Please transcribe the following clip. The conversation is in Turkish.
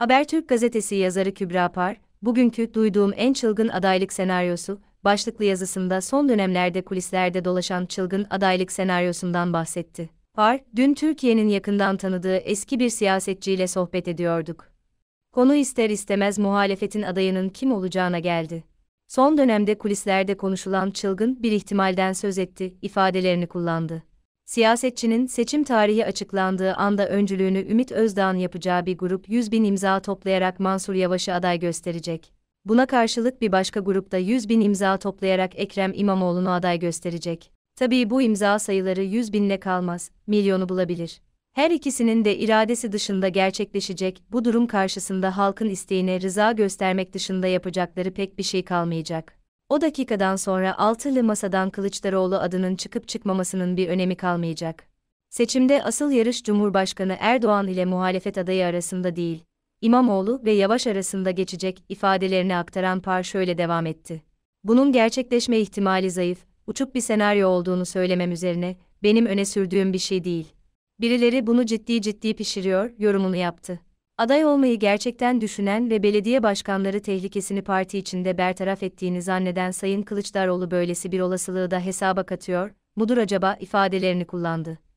Habertürk gazetesi yazarı Kübra Par, bugünkü duyduğum en çılgın adaylık senaryosu, başlıklı yazısında son dönemlerde kulislerde dolaşan çılgın adaylık senaryosundan bahsetti. Par, dün Türkiye'nin yakından tanıdığı eski bir siyasetçiyle sohbet ediyorduk. Konu ister istemez muhalefetin adayının kim olacağına geldi. Son dönemde kulislerde konuşulan çılgın bir ihtimalden söz etti, ifadelerini kullandı siyasetçinin seçim tarihi açıklandığı anda öncülüğünü Ümit Özdağ'ın yapacağı bir grup 100 bin imza toplayarak Mansur Yavaş'ı aday gösterecek. Buna karşılık bir başka grupta 100 bin imza toplayarak Ekrem İmamoğlu'nu aday gösterecek. Tabii bu imza sayıları 100 binle kalmaz, milyonu bulabilir. Her ikisinin de iradesi dışında gerçekleşecek, bu durum karşısında halkın isteğine rıza göstermek dışında yapacakları pek bir şey kalmayacak. O dakikadan sonra altılı masadan Kılıçdaroğlu adının çıkıp çıkmamasının bir önemi kalmayacak. Seçimde asıl yarış Cumhurbaşkanı Erdoğan ile muhalefet adayı arasında değil, İmamoğlu ve Yavaş arasında geçecek ifadelerini aktaran Par şöyle devam etti. Bunun gerçekleşme ihtimali zayıf, uçuk bir senaryo olduğunu söylemem üzerine, benim öne sürdüğüm bir şey değil. Birileri bunu ciddi ciddi pişiriyor, yorumunu yaptı aday olmayı gerçekten düşünen ve belediye başkanları tehlikesini parti içinde bertaraf ettiğini zanneden Sayın Kılıçdaroğlu böylesi bir olasılığı da hesaba katıyor, Mudur acaba ifadelerini kullandı.